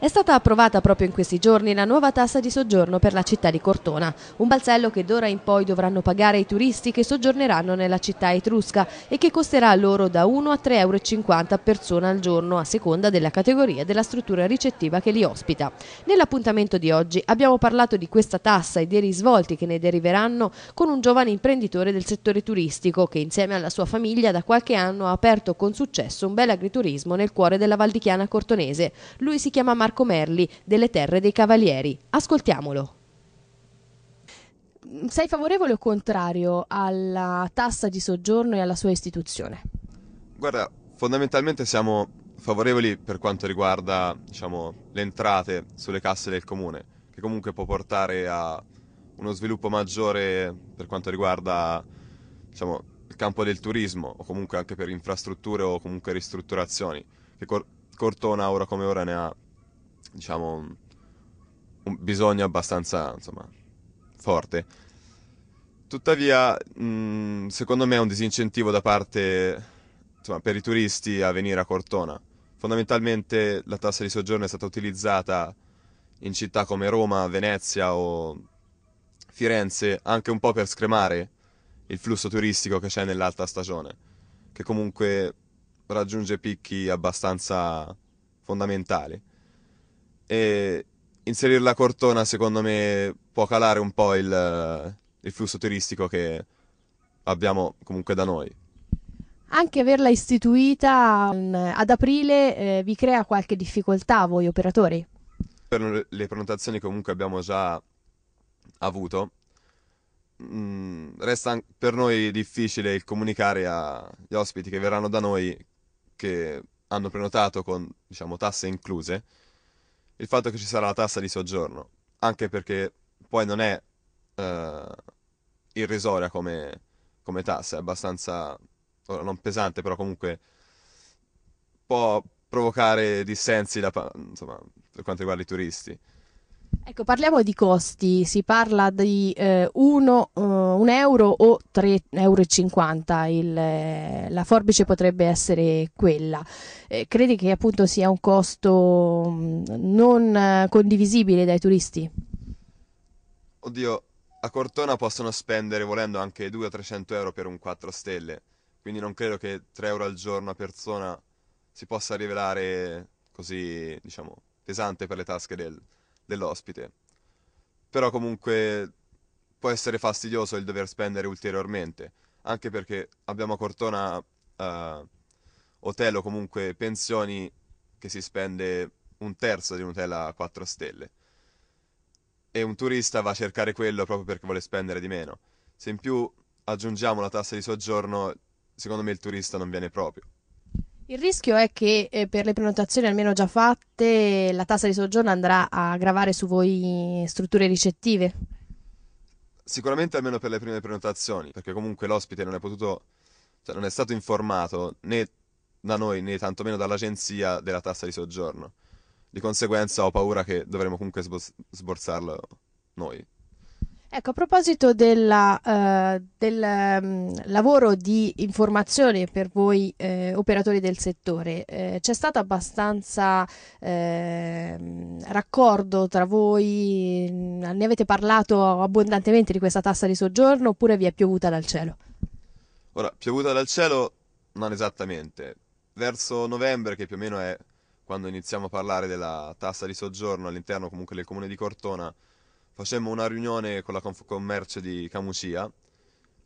È stata approvata proprio in questi giorni la nuova tassa di soggiorno per la città di Cortona, un balzello che d'ora in poi dovranno pagare i turisti che soggiorneranno nella città etrusca e che costerà loro da 1 a 3,50 euro a persona al giorno a seconda della categoria della struttura ricettiva che li ospita. Nell'appuntamento di oggi abbiamo parlato di questa tassa e dei risvolti che ne deriveranno con un giovane imprenditore del settore turistico che insieme alla sua famiglia da qualche anno ha aperto con successo un bel agriturismo nel cuore della Valdichiana cortonese. Lui si chiama Marco Marco Merli delle Terre dei Cavalieri. Ascoltiamolo. Sei favorevole o contrario alla tassa di soggiorno e alla sua istituzione? Guarda, fondamentalmente siamo favorevoli per quanto riguarda diciamo, le entrate sulle casse del comune, che comunque può portare a uno sviluppo maggiore per quanto riguarda diciamo, il campo del turismo o comunque anche per infrastrutture o comunque ristrutturazioni, che Cortona ora come ora ne ha diciamo, un, bisogno abbastanza, insomma, forte. Tuttavia, mh, mm, secondo me è un disincentivo da parte, insomma, per i turisti a venire a Cortona. Fondamentalmente la tassa di soggiorno è stata utilizzata in città come Roma, Venezia o Firenze anche un po' per scremare il flusso turistico che c'è nell'alta stagione, che comunque raggiunge picchi abbastanza fondamentali e inserire la cortona secondo me può calare un po' il, il flusso turistico che abbiamo comunque da noi. Anche averla istituita mm, ad aprile eh, vi crea qualche difficoltà a voi operatori? Per le prenotazioni comunque abbiamo già avuto, mh, mm, resta per noi difficile il comunicare agli ospiti che verranno da noi che hanno prenotato con diciamo, tasse incluse il fatto che ci sarà la tassa di soggiorno, anche perché poi non è eh, irrisoria come, come, tassa, è abbastanza, non pesante, però comunque può provocare dissensi da, insomma, per quanto riguarda i turisti. Ecco, parliamo di costi, si parla di 1 eh, uh, euro o 3,50 euro, il, eh, la forbice potrebbe essere quella. Eh, credi che appunto sia un costo mh, mm, non eh, condivisibile dai turisti? Oddio, a Cortona possono spendere volendo anche 200-300 euro per un 4 stelle, quindi non credo che 3 euro al giorno a persona si possa rivelare così, diciamo, pesante per le tasche del dell'ospite. Però comunque può essere fastidioso il dover spendere ulteriormente, anche perché abbiamo a Cortona uh, hotel o comunque pensioni che si spende un terzo di un hotel a 4 stelle. E un turista va a cercare quello proprio perché vuole spendere di meno. Se in più aggiungiamo la tassa di soggiorno, secondo me il turista non viene proprio. Il rischio è che eh, per le prenotazioni almeno già fatte la tassa di soggiorno andrà a gravare su voi strutture ricettive. Sicuramente almeno per le prime prenotazioni, perché comunque l'ospite non è potuto, cioè non è stato informato né da noi né tantomeno dall'agenzia della tassa di soggiorno. Di conseguenza ho paura che dovremo comunque sbos- sborsarlo noi. Ecco, a proposito della, eh, del um, lavoro di informazione per voi eh, operatori del settore, eh, c'è stato abbastanza ehm, raccordo tra voi? Mm, ne avete parlato abbondantemente di questa tassa di soggiorno oppure vi è piovuta dal cielo? Ora, piovuta dal cielo non esattamente. Verso novembre, che più o meno è quando iniziamo a parlare della tassa di soggiorno all'interno comunque del comune di Cortona, facemmo una riunione con la Confcommercio di Camusia,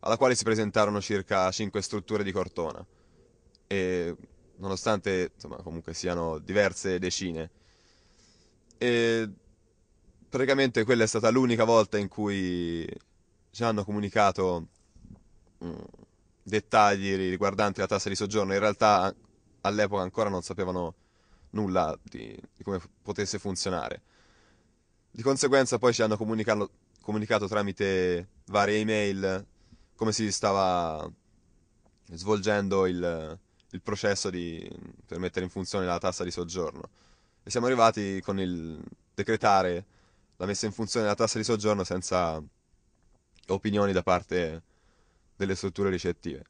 alla quale si presentarono circa 5 strutture di Cortona. E nonostante insomma, comunque siano diverse decine. E praticamente quella è stata l'unica volta in cui ci hanno comunicato mm, dettagli riguardanti la tassa di soggiorno. In realtà all'epoca ancora non sapevano nulla di, di come potesse funzionare. Di conseguenza poi ci hanno comunicato tramite varie email come si stava svolgendo il, il processo di, per mettere in funzione la tassa di soggiorno. E siamo arrivati con il decretare la messa in funzione della tassa di soggiorno senza opinioni da parte delle strutture ricettive.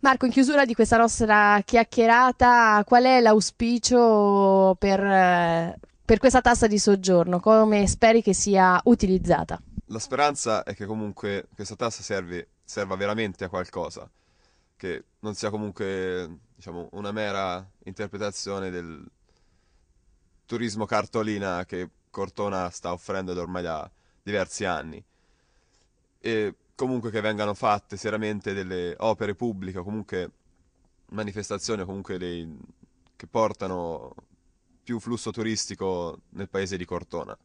Marco, in chiusura di questa nostra chiacchierata, qual è l'auspicio per eh, per questa tassa di soggiorno? Come speri che sia utilizzata? La speranza è che comunque questa tassa serve, serva veramente a qualcosa, che non sia comunque diciamo, una mera interpretazione del turismo cartolina che Cortona sta offrendo da ormai da diversi anni. E comunque che vengano fatte seriamente delle opere pubbliche comunque manifestazioni comunque dei, che portano più flusso turistico nel paese di Cortona.